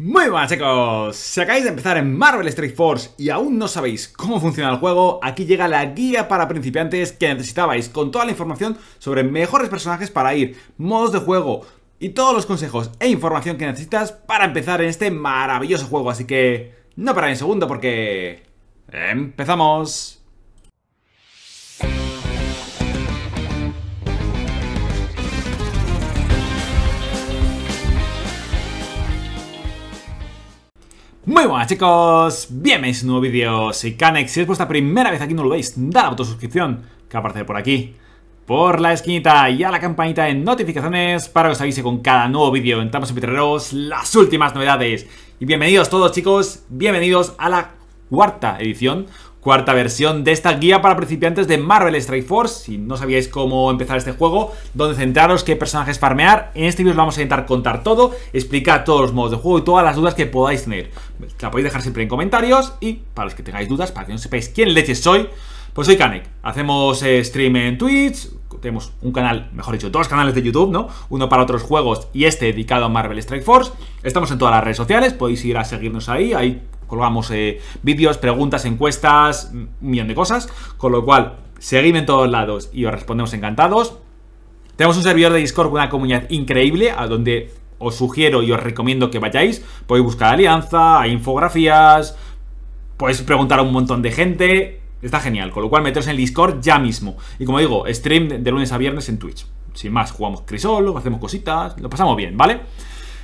Muy buenas chicos, si acabáis de empezar en Marvel Strike Force y aún no sabéis cómo funciona el juego, aquí llega la guía para principiantes que necesitabais con toda la información sobre mejores personajes para ir, modos de juego y todos los consejos e información que necesitas para empezar en este maravilloso juego, así que no paráis un segundo porque... ¡Empezamos! Muy buenas chicos, bienvenidos a un nuevo vídeo, soy Canex, si es vuestra primera vez aquí no lo veis, dale a botón suscripción que aparece por aquí, por la esquinita y a la campanita de notificaciones para que os avise con cada nuevo vídeo, entramos en Pitreros, las últimas novedades y bienvenidos todos chicos, bienvenidos a la cuarta edición cuarta versión de esta guía para principiantes de Marvel Strike Force. Si no sabíais cómo empezar este juego, dónde centraros, qué personajes farmear, en este vídeo os vamos a intentar contar todo, explicar todos los modos de juego y todas las dudas que podáis tener. La podéis dejar siempre en comentarios y para los que tengáis dudas, para que no sepáis quién leches soy, pues soy Kanek. Hacemos eh, stream en Twitch, tenemos un canal, mejor dicho, dos canales de YouTube, ¿no? Uno para otros juegos y este dedicado a Marvel Strike Force. Estamos en todas las redes sociales, podéis ir a seguirnos ahí, hay colgamos eh, vídeos, preguntas, encuestas, un millón de cosas. Con lo cual, seguimos en todos lados y os respondemos encantados. Tenemos un servidor de Discord con una comunidad increíble, a donde os sugiero y os recomiendo que vayáis. Podéis buscar alianza, infografías, podéis preguntar a un montón de gente. Está genial, con lo cual meteros en el Discord ya mismo. Y como digo, stream de lunes a viernes en Twitch. Sin más, jugamos crisol, hacemos cositas, lo pasamos bien, ¿vale?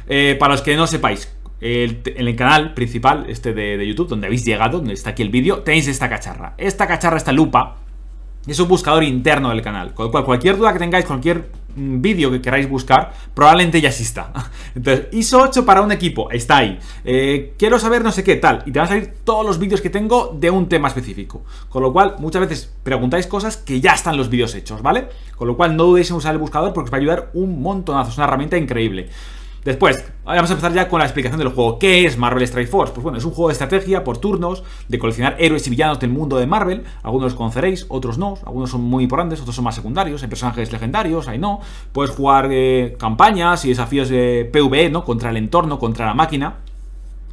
Eh, para los que no sepáis, en el canal principal este de, YouTube, donde habéis llegado, donde está aquí el vídeo, tenéis esta cacharra. Esta cacharra, esta lupa, es un buscador interno del canal, con lo cual cualquier duda que tengáis, cualquier mm, vídeo que queráis buscar, probablemente ya exista. Entonces, ISO 8 para un equipo, está ahí. Eh, quiero saber no sé qué, tal. Y te van a salir todos los vídeos que tengo de un tema específico. Con lo cual, muchas veces preguntáis cosas que ya están los vídeos hechos, ¿vale? Con lo cual, no dudéis en usar el buscador porque os va a ayudar un montonazo. Es una herramienta increíble. Después, vamos a empezar ya con la explicación del juego. ¿Qué es Marvel Strike Force? Pues bueno, es un juego de estrategia por turnos, de coleccionar héroes y villanos del mundo de Marvel. Algunos los conoceréis, otros no. Algunos son muy importantes, otros son más secundarios. Hay personajes legendarios, hay no. Puedes jugar eh, campañas y desafíos de PvE, ¿no? Contra el entorno, contra la máquina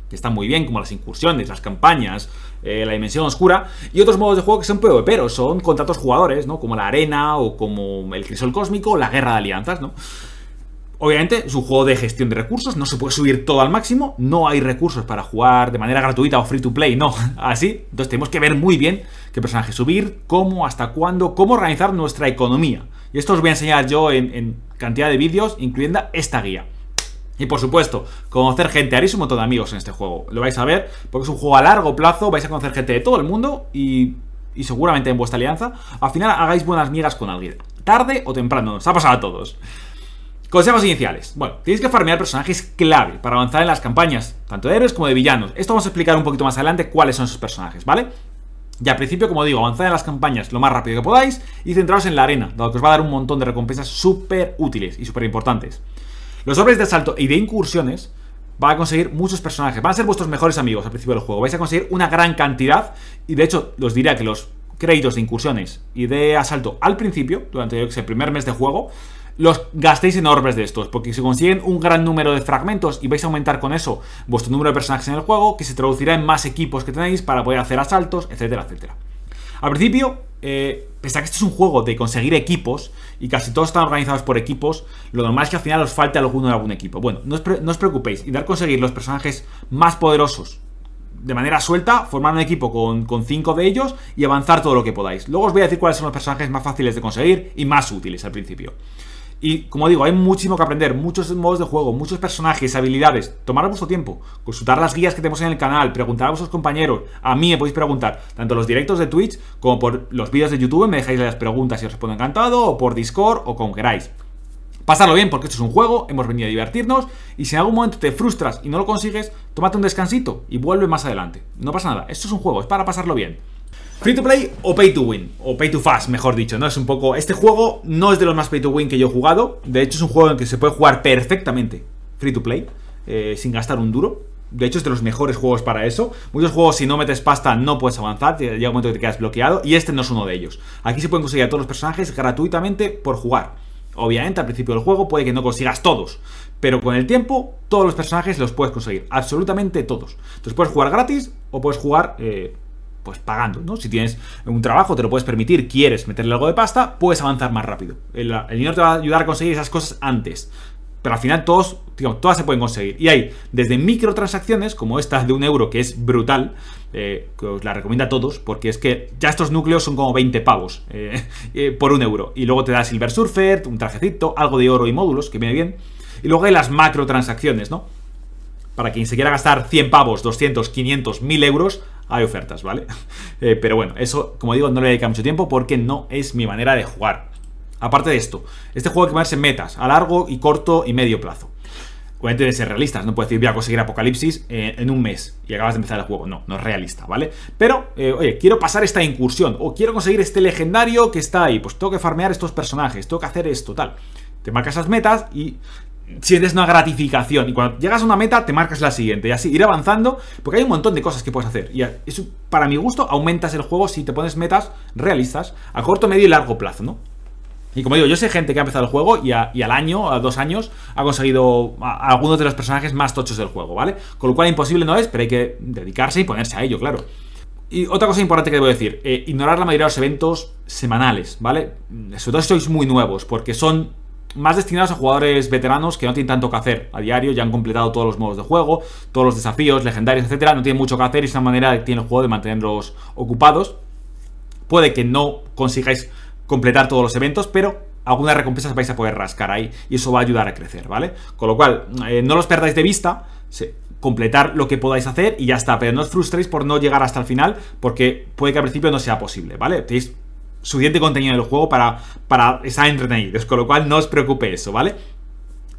que están muy bien, como las incursiones, las campañas, eh, la dimensión oscura, y otros modos de juego que son PvP pero son contratos jugadores, ¿no? Como la arena, o como el crisol cósmico, la guerra de alianzas, ¿no? Obviamente, es un juego de gestión de recursos no se puede subir todo al máximo, no hay recursos para jugar de manera gratuita o free to play, no, así. Entonces tenemos que ver muy bien qué personaje subir, cómo, hasta cuándo, cómo organizar nuestra economía. Y esto os voy a enseñar yo en, cantidad de vídeos, incluyendo esta guía. Y por supuesto, conocer gente, haréis un montón de amigos en este juego, lo vais a ver, porque es un juego a largo plazo, vais a conocer gente de todo el mundo y, y seguramente en vuestra alianza, al final hagáis buenas migas con alguien, tarde o temprano, nos ha pasado a todos. Consejos iniciales. Bueno, tenéis que farmear personajes clave para avanzar en las campañas, tanto de héroes como de villanos. Esto vamos a explicar un poquito más adelante cuáles son esos personajes, ¿vale? Y al principio, como digo, avanzad en las campañas lo más rápido que podáis y centraros en la arena, dado que os va a dar un montón de recompensas súper útiles y súper importantes. Los sobres de asalto y de incursiones van a conseguir muchos personajes, van a ser vuestros mejores amigos al principio del juego, vais a conseguir una gran cantidad y de hecho os diría que los créditos de incursiones y de asalto al principio, durante el primer mes de juego, los gastéis enormes de estos, porque si consiguen un gran número de fragmentos y vais a aumentar con eso vuestro número de personajes en el juego, que se traducirá en más equipos que tenéis para poder hacer asaltos, etcétera, etcétera. Al principio, eh, pese a que este es un juego de conseguir equipos y casi todos están organizados por equipos, lo normal es que al final os falte alguno de algún equipo. Bueno, no os, preocupéis y dar conseguir los personajes más poderosos de manera suelta, formar un equipo con, con, cinco de ellos y avanzar todo lo que podáis. Luego os voy a decir cuáles son los personajes más fáciles de conseguir y más útiles al principio. Y como digo, hay muchísimo que aprender, muchos modos de juego, muchos personajes, habilidades. Tomar vuestro tiempo, consultar las guías que tenemos en el canal, preguntar a vuestros compañeros. A mí me podéis preguntar, tanto los directos de Twitch como por los vídeos de YouTube, me dejáis las preguntas y os respondo encantado, o por Discord o como queráis. Pasarlo bien, porque esto es un juego, hemos venido a divertirnos, y si en algún momento te frustras y no lo consigues, tómate un descansito y vuelve más adelante. No pasa nada, esto es un juego, es para pasarlo bien. Free to play o pay to win, o pay to fast, mejor dicho, ¿no? Es un poco. Este juego no es de los más pay to win que yo he jugado. De hecho, es un juego en el que se puede jugar perfectamente free to play, eh, sin gastar un duro. De hecho, es de los mejores juegos para eso. Muchos juegos, si no metes pasta, no puedes avanzar. Llega un momento que te quedas bloqueado. Y este no es uno de ellos. Aquí se pueden conseguir a todos los personajes gratuitamente por jugar. Obviamente, al principio del juego puede que no consigas todos, pero con el tiempo todos los personajes los puedes conseguir, absolutamente todos. Entonces puedes jugar gratis o puedes jugar eh, pues pagando, ¿no? Si tienes un trabajo, te lo puedes permitir, quieres meterle algo de pasta, puedes avanzar más rápido. El, dinero te va a ayudar a conseguir esas cosas antes. Pero al final todos, digamos, todas se pueden conseguir. Y hay desde microtransacciones, como esta de un euro, que es brutal, eh, que os la recomiendo a todos, porque es que ya estos núcleos son como 20 pavos eh, eh, por un euro. Y luego te da Silver Surfer, un trajecito, algo de oro y módulos, que viene bien. Y luego hay las macrotransacciones, ¿no? Para quien se quiera gastar 100 pavos, 200, 500, 1000 euros, hay ofertas, ¿vale? Eh, pero bueno, eso, como digo, no le dedicar mucho tiempo porque no es mi manera de jugar. Aparte de esto, este juego hay que ponerse en metas, a largo y corto y medio plazo. Obviamente deben ser realistas, no puedes decir voy a conseguir Apocalipsis eh, en un mes y acabas de empezar el juego. No, no es realista, ¿vale? Pero, eh, oye, quiero pasar esta incursión o quiero conseguir este legendario que está ahí. Pues tengo que farmear estos personajes, tengo que hacer esto, tal. Te marcas esas metas y sientes una gratificación. Y cuando llegas a una meta, te marcas la siguiente. Y así, ir avanzando, porque hay un montón de cosas que puedes hacer. Y eso, para mi gusto, aumentas el juego si te pones metas realistas a corto, medio y largo plazo, ¿no? Y como digo, yo sé gente que ha empezado el juego y, al año, a dos años, ha conseguido algunos de los personajes más tochos del juego, ¿vale? Con lo cual imposible no es, pero hay que dedicarse y ponerse a ello, claro. Y otra cosa importante que debo decir, eh, ignorar la mayoría de los eventos semanales, ¿vale? Sobre todo si sois muy nuevos, porque son más destinados a jugadores veteranos que no tienen tanto que hacer a diario, ya han completado todos los modos de juego, todos los desafíos, legendarios, etcétera, no tienen mucho que hacer y es una manera que tiene el juego de mantenerlos ocupados. Puede que no consigáis completar todos los eventos, pero algunas recompensas vais a poder rascar ahí y eso va a ayudar a crecer, ¿vale? Con lo cual, eh, no los perdáis de vista, completar lo que podáis hacer y ya está, pero no os frustréis por no llegar hasta el final porque puede que al principio no sea posible, ¿vale? Tenéis suficiente contenido del juego para, para estar entretenidos, con lo cual no os preocupe eso, ¿vale?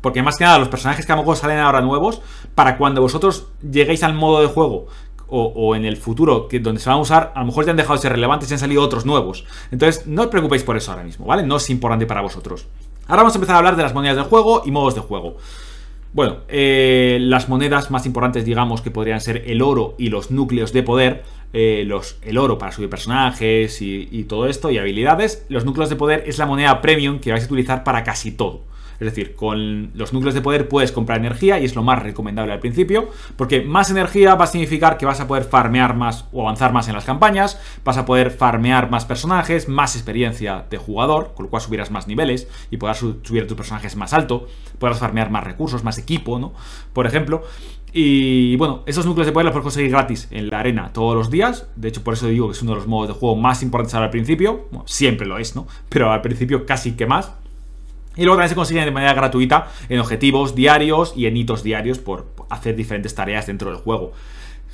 Porque más que nada, los personajes que a lo mejor salen ahora nuevos, para cuando vosotros lleguéis al modo de juego o, en el futuro que, donde se van a usar, a lo mejor ya han dejado de ser relevantes y han salido otros nuevos. Entonces, no os preocupéis por eso ahora mismo, ¿vale? No es importante para vosotros. Ahora vamos a empezar a hablar de las monedas del juego y modos de juego. Bueno, eh, las monedas más importantes, digamos, que podrían ser el oro y los núcleos de poder. Eh, el oro para subir personajes y, y todo esto, y habilidades. Los núcleos de poder es la moneda premium que vais a utilizar para casi todo. Es decir, con los núcleos de poder puedes comprar energía y es lo más recomendable al principio, porque más energía va a significar que vas a poder farmear más o avanzar más en las campañas, vas a poder farmear más personajes, más experiencia de jugador, con lo cual subirás más niveles y podrás subir a tus personajes más alto, podrás farmear más recursos, más equipo, ¿no? Por ejemplo, y bueno, esos núcleos de poder los puedes conseguir gratis en la arena todos los días. De hecho, por eso digo que es uno de los modos de juego más importantes ahora al principio. Bueno, siempre lo es, ¿no? Pero al principio casi que más. Y luego también se consiguen de manera gratuita en objetivos diarios y en hitos diarios por hacer diferentes tareas dentro del juego.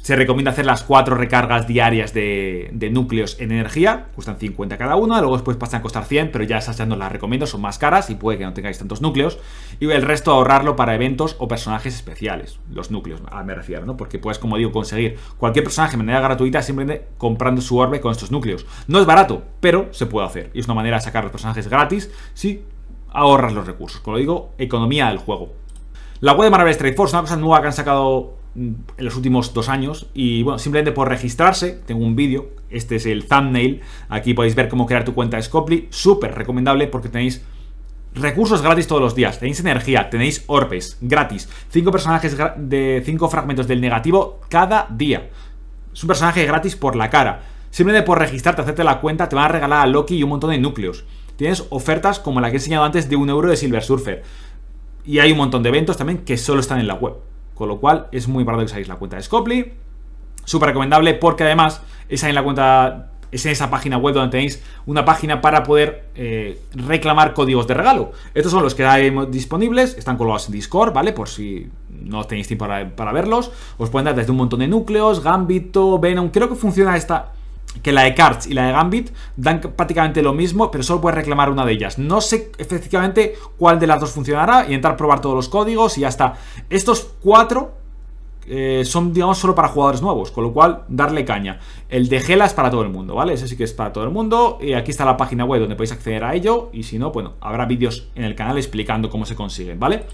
Se recomienda hacer las cuatro recargas diarias de, núcleos en energía, cuestan 50 cada una, luego después pasan a costar 100, pero ya esas ya no las recomiendo, son más caras y puede que no tengáis tantos núcleos, y el resto ahorrarlo para eventos o personajes especiales, los núcleos, ah, me refiero, ¿no? Porque puedes, como digo, conseguir cualquier personaje de manera gratuita simplemente comprando su orbe con estos núcleos. No es barato, pero se puede hacer, y es una manera de sacar los personajes gratis sí ahorras los recursos. Como digo, economía del juego. La web de Marvel Strike Force una cosa nueva que han sacado mm, en los últimos dos años. Y bueno, simplemente por registrarse, tengo un vídeo. Este es el thumbnail. Aquí podéis ver cómo crear tu cuenta de Scopely. Súper recomendable porque tenéis recursos gratis todos los días. Tenéis energía, tenéis orpes gratis. Cinco personajes de cinco fragmentos del negativo cada día. Es un personaje gratis por la cara. Simplemente por registrarte, hacerte la cuenta, te van a regalar a Loki y un montón de núcleos tienes ofertas como la que he enseñado antes de un euro de Silver Surfer. Y hay un montón de eventos también que solo están en la web. Con lo cual es muy barato que usáis la cuenta de Scopely. Súper recomendable porque además es en la cuenta, es en esa página web donde tenéis una página para poder eh, reclamar códigos de regalo. Estos son los que hay disponibles, están colgados en Discord, ¿vale? Por si no tenéis tiempo para, para verlos. Os pueden dar desde un montón de núcleos, Gambito, Venom. Creo que funciona esta que la de Cards y la de Gambit dan prácticamente lo mismo, pero solo puedes reclamar una de ellas. No sé efectivamente cuál de las dos funcionará, intentar probar todos los códigos y ya está. Estos cuatro eh, son, digamos, solo para jugadores nuevos, con lo cual darle caña. El de Gela es para todo el mundo, ¿vale? Ese sí que es para todo el mundo. Y eh, aquí está la página web donde podéis acceder a ello y si no, bueno, habrá vídeos en el canal explicando cómo se consiguen, ¿vale?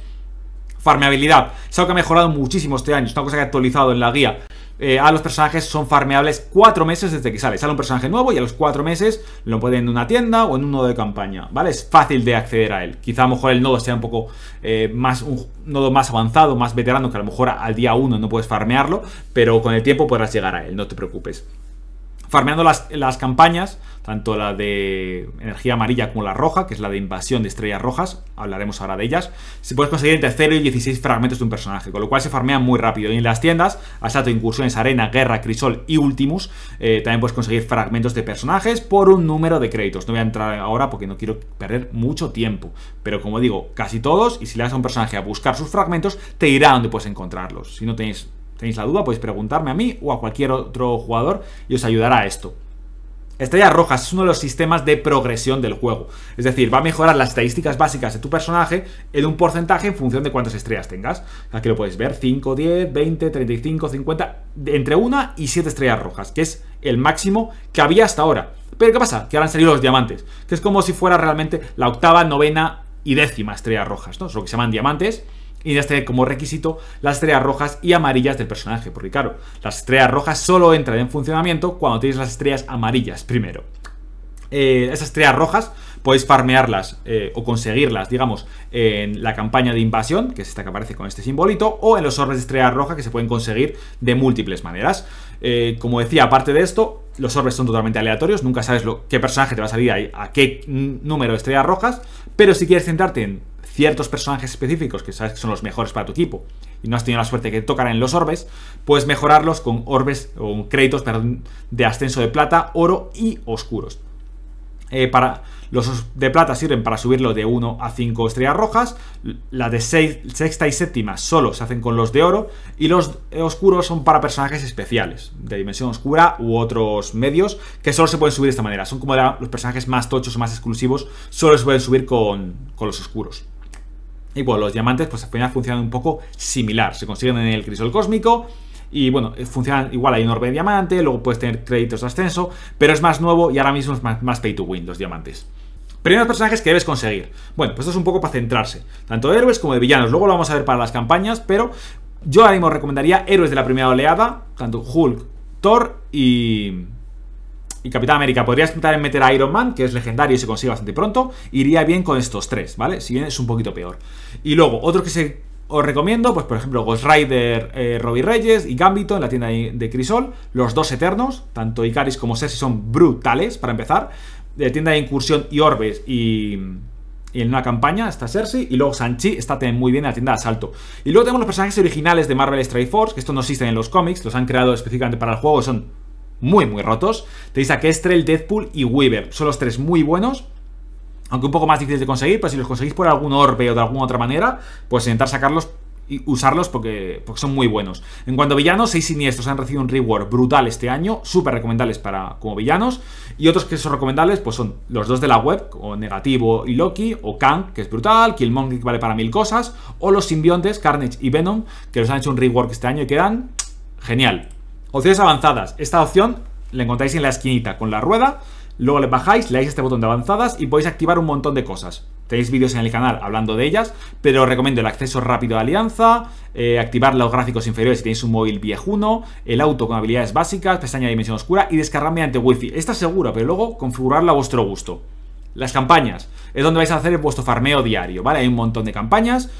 Farmeabilidad, es algo que ha mejorado muchísimo este año, es una cosa que he actualizado en la guía eh, a los personajes son farmeables Cuatro meses desde que sale. Sale un personaje nuevo y a los cuatro meses lo pueden en una tienda o en un nodo de campaña, ¿vale? Es fácil de acceder a él. Quizá a lo mejor el nodo sea un poco eh, más un nodo más avanzado, más veterano, que a lo mejor al día 1 no puedes farmearlo, pero con el tiempo podrás llegar a él, no te preocupes farmeando las, las, campañas, tanto la de energía amarilla como la roja, que es la de invasión de estrellas rojas, hablaremos ahora de ellas, se puedes conseguir entre 0 y 16 fragmentos de un personaje, con lo cual se farmean muy rápido. Y en las tiendas, asalto, incursiones, arena, guerra, crisol y ultimus, eh, también puedes conseguir fragmentos de personajes por un número de créditos. No voy a entrar ahora porque no quiero perder mucho tiempo, pero como digo, casi todos, y si le das a un personaje a buscar sus fragmentos, te irá donde puedes encontrarlos. Si no tenéis tenéis la duda, podéis preguntarme a mí o a cualquier otro jugador y os ayudará a esto. Estrellas rojas es uno de los sistemas de progresión del juego. Es decir, va a mejorar las estadísticas básicas de tu personaje en un porcentaje en función de cuántas estrellas tengas. Aquí lo podéis ver, 5, 10, 20, 35, 50, entre 1 y 7 estrellas rojas, que es el máximo que había hasta ahora. Pero ¿qué pasa? Que ahora han salido los diamantes, que es como si fuera realmente la octava, novena y décima estrellas rojas, ¿no? Es lo que se llaman diamantes y ya tener este como requisito las estrellas rojas y amarillas del personaje, porque claro, las estrellas rojas solo entran en funcionamiento cuando tienes las estrellas amarillas primero. Eh, esas estrellas rojas podéis farmearlas eh, o conseguirlas, digamos, en la campaña de invasión, que es esta que aparece con este simbolito, o en los orbes de estrella roja que se pueden conseguir de múltiples maneras. Eh, como decía, aparte de esto, los orbes son totalmente aleatorios, nunca sabes lo, qué personaje te va a salir a qué número de estrellas rojas, pero si quieres centrarte en ciertos personajes específicos que sabes que son los mejores para tu equipo y no has tenido la suerte que tocar en los orbes, puedes mejorarlos con orbes o con créditos de ascenso de plata, oro y oscuros. Eh, para, los de plata sirven para subirlo de 1 a 5 estrellas rojas, La de sexta y séptima solo se hacen con los de oro y los oscuros son para personajes especiales, de dimensión oscura u otros medios que solo se pueden subir de esta manera. Son como los personajes más tochos o más exclusivos, solo se pueden subir con los oscuros. Y bueno, los diamantes pues al final funcionan un poco similar. Se consiguen en el crisol cósmico y bueno, eh, funcionan igual, hay un orbe de diamante, luego puedes tener créditos de ascenso, pero es más nuevo y ahora mismo es más, pay to win los diamantes. Primeros personajes que debes conseguir. Bueno, pues esto es un poco para centrarse, tanto de héroes como de villanos. Luego lo vamos a ver para las campañas, pero yo ahora mismo recomendaría héroes de la primera oleada, tanto Hulk, Thor y, y Capitán América. Podrías intentar meter a Iron Man, que es legendario y se consigue bastante pronto. Iría bien con estos tres, ¿vale? Si bien es un poquito peor. Y luego, otro que se os recomiendo, pues por ejemplo, Ghost Rider, eh, Robbie Reyes y Gambito en la tienda de Crisol. Los dos eternos, tanto Icaris como Cersei, son brutales, para empezar. De eh, tienda de incursión y Orbes y y en una campaña está Cersei y luego Sanchi está muy bien en la tienda de asalto. Y luego tenemos los personajes originales de Marvel Strike Force, que estos no existen en los cómics, los han creado específicamente para el juego, son muy, muy rotos. Tenéis a Kestrel, Deadpool y Weaver. Son los tres muy buenos. Aunque un poco más difíciles de conseguir, pero si los conseguís por algún orbe o de alguna otra manera, pues intentar sacarlos y usarlos porque, son muy buenos. En cuanto a villanos, seis siniestros han recibido un reward brutal este año, súper recomendables para como villanos. Y otros que son recomendables, pues son los dos de la web, o Negativo y Loki, o Kang, que es brutal, Killmonger, que vale para mil cosas, o los simbiontes, Carnage y Venom, que los han hecho un rework este año y quedan genial. Opciones avanzadas. Esta opción la encontráis en la esquinita con la rueda. Luego le bajáis, le dais este botón de avanzadas y podéis activar un montón de cosas. Tenéis vídeos en el canal hablando de ellas, pero os recomiendo el acceso rápido a Alianza, eh, activar los gráficos inferiores si tenéis un móvil viejuno, el auto con habilidades básicas, pestaña de dimensión oscura y descargar mediante wifi. Esta es segura, pero luego configurarla a vuestro gusto. Las campañas, es donde vais a hacer vuestro farmeo diario, ¿vale? Hay un montón de campañas.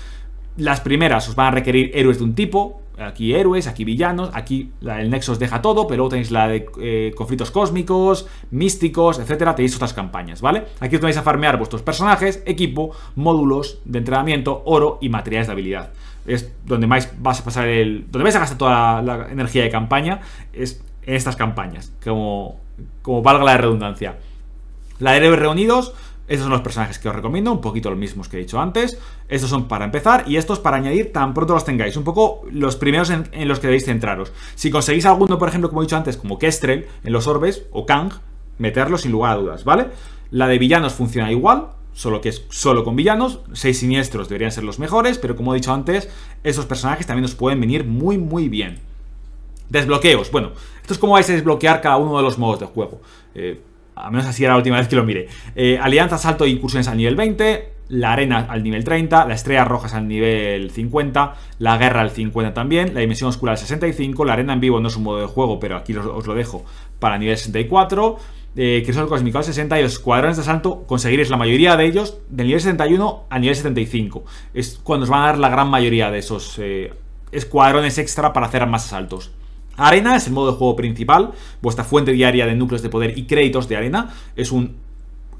Las primeras os van a requerir héroes de un tipo, aquí héroes, aquí villanos, aquí el Nexus deja todo, pero tenéis la de eh, conflictos cósmicos, místicos, etcétera, tenéis otras campañas, ¿vale? Aquí os a farmear vuestros personajes, equipo, módulos de entrenamiento, oro y materiales de habilidad. Es donde más vas a pasar el... donde vais a gastar toda la, energía de campaña, es en estas campañas, como, como valga la redundancia. La de héroes reunidos estos son los personajes que os recomiendo, un poquito los mismos que he dicho antes. Estos son para empezar y estos para añadir tan pronto los tengáis. Un poco los primeros en, los que debéis centraros. Si conseguís alguno, por ejemplo, como he dicho antes, como Kestrel en los orbes o Kang, meterlo sin lugar a dudas, ¿vale? La de villanos funciona igual, solo que es solo con villanos. Seis siniestros deberían ser los mejores, pero como he dicho antes, esos personajes también os pueden venir muy, muy bien. Desbloqueos. Bueno, esto es como vais a desbloquear cada uno de los modos de juego. Eh, a menos así era la última vez que lo miré. Eh, alianza, salto e incursiones al nivel 20. La arena al nivel 30. La estrella roja es al nivel 50. La guerra al 50 también. La dimensión oscura al 65. La arena en vivo no es un modo de juego, pero aquí os, lo dejo para nivel 64. Eh, Crisol Cósmico al 60 y los cuadrones de asalto conseguiréis la mayoría de ellos del nivel 71 al nivel 75. Es cuando os van a dar la gran mayoría de esos eh, escuadrones extra para hacer más asaltos. Arena es el modo de juego principal, vuestra fuente diaria de núcleos de poder y créditos de arena. Es un...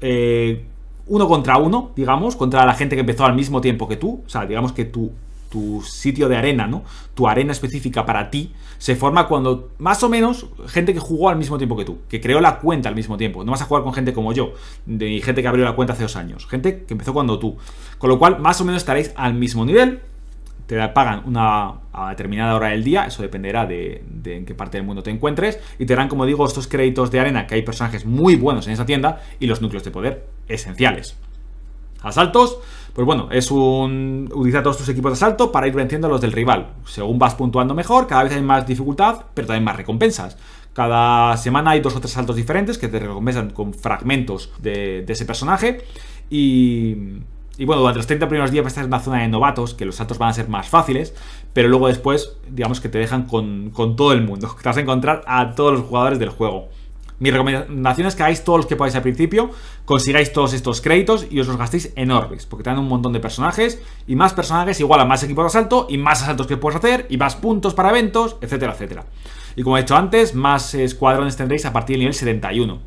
Eh, uno contra uno, digamos, contra la gente que empezó al mismo tiempo que tú. O sea, digamos que tu, tu sitio de arena, ¿no? Tu arena específica para ti se forma cuando más o menos gente que jugó al mismo tiempo que tú, que creó la cuenta al mismo tiempo. No vas a jugar con gente como yo, de gente que abrió la cuenta hace dos años, gente que empezó cuando tú. Con lo cual, más o menos estaréis al mismo nivel te pagan una a determinada hora del día, eso dependerá de, en qué parte del mundo te encuentres, y te dan, como digo, estos créditos de arena, que hay personajes muy buenos en esa tienda, y los núcleos de poder esenciales. Asaltos, pues bueno, es un... Utiliza todos tus equipos de asalto para ir venciendo a los del rival. Según vas puntuando mejor, cada vez hay más dificultad, pero también más recompensas. Cada semana hay dos o tres saltos diferentes que te recompensan con fragmentos de ese personaje. Y y bueno, durante los 30 primeros días vas a estar en una zona de novatos, que los saltos van a ser más fáciles, pero luego después, digamos que te dejan con, todo el mundo. Te vas a encontrar a todos los jugadores del juego. Mi recomendación es que hagáis todos los que podáis al principio, consigáis todos estos créditos y os los gastéis en porque te dan un montón de personajes y más personajes igual a más equipos de asalto y más asaltos que puedes hacer y más puntos para eventos, etcétera, etcétera. Y como he dicho antes, más escuadrones tendréis a partir del nivel 71.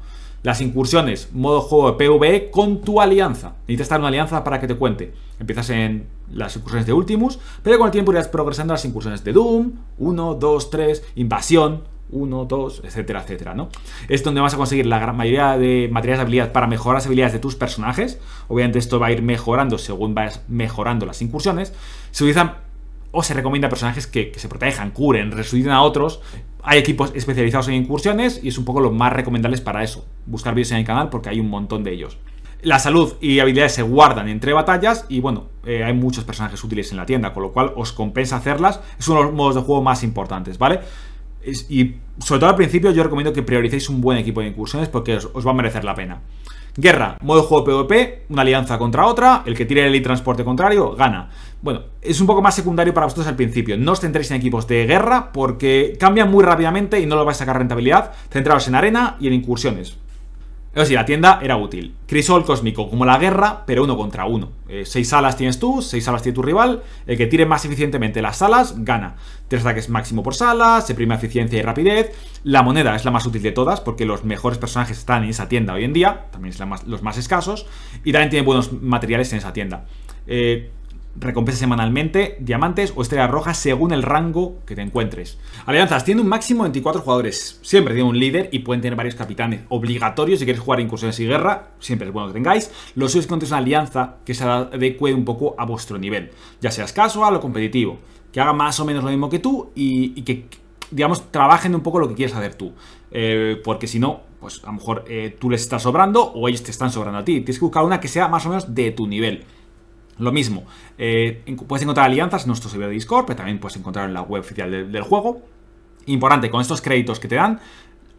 Las incursiones, modo juego de PvE con tu alianza. Necesitas estar en una alianza para que te cuente. Empiezas en las incursiones de Ultimus, pero con el tiempo irás progresando las incursiones de Doom, 1, 2, 3, Invasión, 1, 2, etcétera, etcétera, ¿no? Es donde vas a conseguir la gran mayoría de materiales de habilidad para mejorar las habilidades de tus personajes. Obviamente esto va a ir mejorando según vayas mejorando las incursiones. Se utilizan o se recomienda personajes que, se protejan, curen, resuciten a otros. Hay equipos especializados en incursiones y es un poco lo más recomendable para eso. Buscar vídeos en el canal porque hay un montón de ellos. La salud y habilidades se guardan entre batallas y bueno, eh, hay muchos personajes útiles en la tienda, con lo cual os compensa hacerlas. Es uno de los modos de juego más importantes, ¿vale? y sobre todo al principio yo recomiendo que prioricéis un buen equipo de incursiones porque os, va a merecer la pena. Guerra, modo de juego PvP, una alianza contra otra, el que tire el transporte contrario gana bueno, es un poco más secundario para vosotros al principio. No os centréis en equipos de guerra porque cambian muy rápidamente y no lo vais a sacar rentabilidad. Centraos en arena y en incursiones. Eso sí, la tienda era útil. Crisol cósmico, como la guerra, pero uno contra uno. Eh, seis alas tienes tú, seis alas tiene tu rival. El que tire más eficientemente las alas, gana. Tres ataques máximo por sala, se prima eficiencia y rapidez. La moneda es la más útil de todas, porque los mejores personajes están en esa tienda hoy en día. También es los más escasos. Y también tiene buenos materiales en esa tienda. Eh, recompensa semanalmente, diamantes o estrellas rojas según el rango que te encuentres. Alianzas, tiene un máximo de 24 jugadores. Siempre tiene un líder y pueden tener varios capitanes. obligatorios si quieres jugar incursiones y guerra, siempre es bueno que tengáis. Lo suyo es que una alianza que se adecue un poco a vuestro nivel, ya seas casual o competitivo, que haga más o menos lo mismo que tú y, que, digamos, trabajen un poco lo que quieres hacer tú. Eh, porque si no, pues a lo mejor eh, tú les estás sobrando o ellos te están sobrando a ti. Tienes que buscar una que sea más o menos de tu nivel. Lo mismo, eh, puedes encontrar alianzas en nuestro servidor de Discord, pero también puedes encontrar en la web oficial del, juego. Importante, con estos créditos que te dan,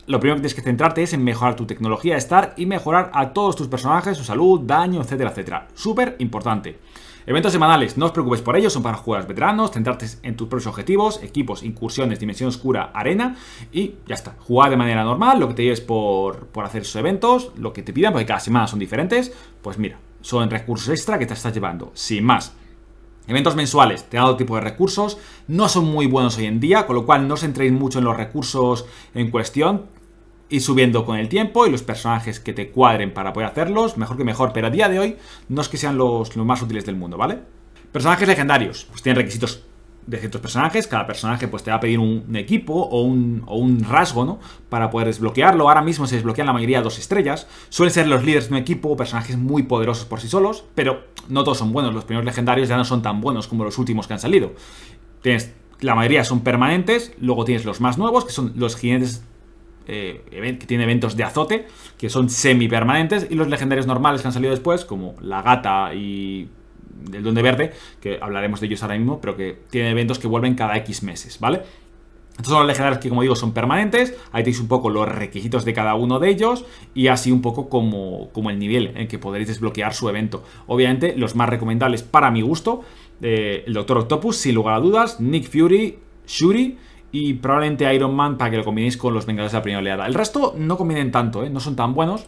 lo primero que tienes que centrarte es en mejorar tu tecnología de Star y mejorar a todos tus personajes, su salud, daño, etcétera, etcétera. Súper importante. Eventos semanales, no os preocupéis por ellos, son para jugadores veteranos, centrarte en tus propios objetivos, equipos, incursiones, dimensión oscura, arena y ya está. Jugar de manera normal, lo que te lleves por, por hacer esos eventos, lo que te pidan, porque cada semana son diferentes, pues mira, son recursos extra que te estás llevando, sin más. Eventos mensuales, te han otro tipo de recursos, no son muy buenos hoy en día, con lo cual no os entréis mucho en los recursos en cuestión, y subiendo con el tiempo y los personajes que te cuadren para poder hacerlos, mejor que mejor, pero a día de hoy no es que sean los, los más útiles del mundo, ¿vale? Personajes legendarios, pues tienen requisitos de ciertos personajes. Cada personaje pues te va a pedir un equipo o un, rasgo, ¿no? Para poder desbloquearlo. Ahora mismo se desbloquean la mayoría de dos estrellas. Suelen ser los líderes de un equipo o personajes muy poderosos por sí solos, pero no todos son buenos. Los primeros legendarios ya no son tan buenos como los últimos que han salido. Tienes, la mayoría son permanentes, luego tienes los más nuevos, que son los gigantes eh, que tiene eventos de azote, que son semi permanentes y los legendarios normales que han salido después, como la gata y del Duende Verde, que hablaremos de ellos ahora mismo, pero que tiene eventos que vuelven cada X meses, ¿vale? Estos son los legendarios que, como digo, son permanentes. Ahí tenéis un poco los requisitos de cada uno de ellos y así un poco como, como el nivel en que podréis desbloquear su evento. Obviamente, los más recomendables para mi gusto, eh, el Doctor Octopus, sin lugar a dudas, Nick Fury, Shuri y probablemente Iron Man para que lo combinéis con los Vengadores de la Primera Oleada. El resto no convienen tanto, ¿eh? no son tan buenos.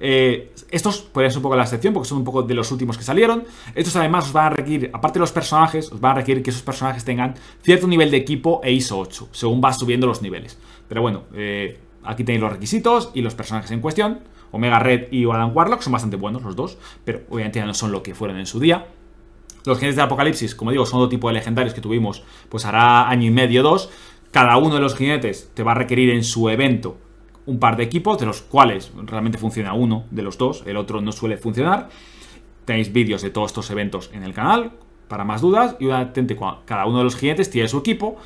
Eh, estos podrían ser un poco la excepción porque son un poco de los últimos que salieron. Estos además os van a requerir, aparte de los personajes, os van a requerir que esos personajes tengan cierto nivel de equipo e ISO 8, según vas subiendo los niveles. Pero bueno, eh, aquí tenéis los requisitos y los personajes en cuestión. Omega Red y Adam Warlock son bastante buenos los dos, pero obviamente ya no son lo que fueron en su día. Los jinetes de apocalipsis, como digo, son otro tipo de legendarios que tuvimos, pues hará año y medio, dos. Cada uno de los jinetes te va a requerir en su evento un par de equipos, de los cuales realmente funciona uno de los dos, el otro no suele funcionar. Tenéis vídeos de todos estos eventos en el canal, para más dudas, y cada uno de los jinetes tiene su equipo,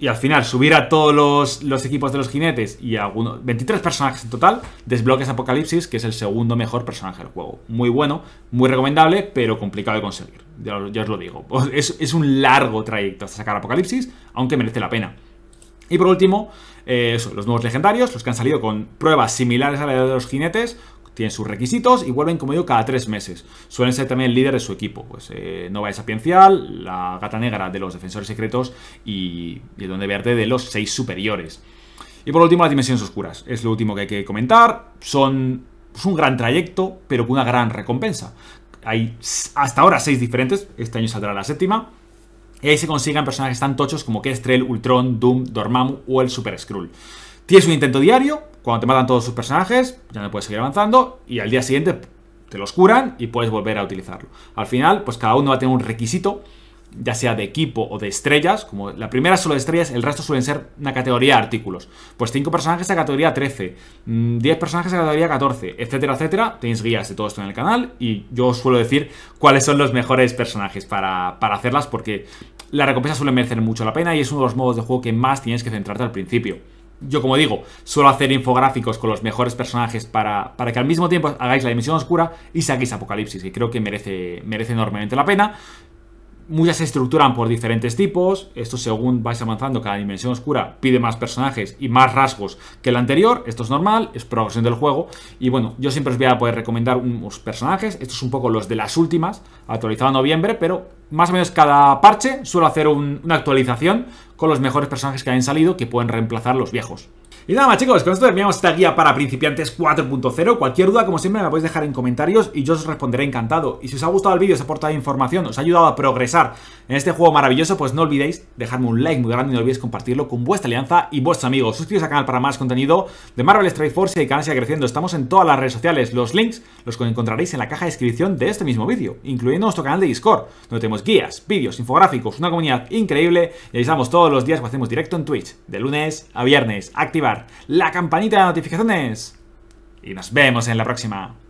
y al final subir a todos los, equipos de los jinetes y algunos, 23 personajes en total, desbloques Apocalipsis, que es el segundo mejor personaje del juego. Muy bueno, muy recomendable, pero complicado de conseguir, ya, os lo digo. Es, es un largo trayecto hasta sacar Apocalipsis, aunque merece la pena. Y por último, eh, los nuevos legendarios, los que han salido con pruebas similares a la de los jinetes, tienen sus requisitos y vuelven, como digo, cada tres meses. Suelen ser también líderes de su equipo. Pues eh, Nova de Sapiencial, la gata negra de los defensores secretos y, y el donde verde de los seis superiores. Y por último, las dimensiones oscuras. Es lo último que hay que comentar. Son pues, un gran trayecto, pero con una gran recompensa. Hay hasta ahora seis diferentes. Este año saldrá la séptima y ahí se consigan personajes tan tochos como Kestrel, Ultron, Doom, Dormammu o el Super Skrull. Tienes un intento diario, cuando te matan todos sus personajes, ya no puedes seguir avanzando y al día siguiente te los curan y puedes volver a utilizarlo. Al final, pues cada uno va a tener un requisito ya sea de equipo o de estrellas, como la primera solo de estrellas, el resto suelen ser una categoría de artículos. Pues 5 personajes de categoría 13, 10 mm, personajes de categoría 14, etcétera, etcétera. Tenéis guías de todo esto en el canal y yo os suelo decir cuáles son los mejores personajes para, hacerlas porque la recompensa suele merecer mucho la pena y es uno de los modos de juego que más tienes que centrarte al principio. Yo, como digo, suelo hacer infográficos con los mejores personajes para, para, que al mismo tiempo hagáis la dimensión oscura y saquéis Apocalipsis, que creo que merece, merece enormemente la pena. Muchas se estructuran por diferentes tipos, esto según vais avanzando, cada dimensión oscura pide más personajes y más rasgos que el anterior, esto es normal, es progresión del juego, y bueno, yo siempre os voy a poder recomendar unos personajes, estos son un poco los de las últimas, actualizado en noviembre, pero más o menos cada parche suelo hacer una actualización con los mejores personajes que hayan salido que pueden reemplazar los viejos. Y nada más chicos, con esto terminamos esta guía para principiantes 4.0. Cualquier duda, como siempre, me la podéis dejar en comentarios y yo os responderé encantado. Y si os ha gustado el vídeo, os ha aportado información, os ha ayudado a progresar en este juego maravilloso, pues no olvidéis dejarme un like muy grande y no olvidéis compartirlo con vuestra alianza y vuestros amigos. Suscribiros al canal para más contenido de Marvel Strike Force y el Canal sigue Creciendo. Estamos en todas las redes sociales. Los links los encontraréis en la caja de descripción de este mismo vídeo, incluyendo nuestro canal de Discord, donde tenemos guías, vídeos, infográficos, una comunidad increíble y avisamos todos los días lo hacemos directo en Twitch, de lunes a viernes. Activar la campanita de notificaciones. Y nos vemos en la próxima.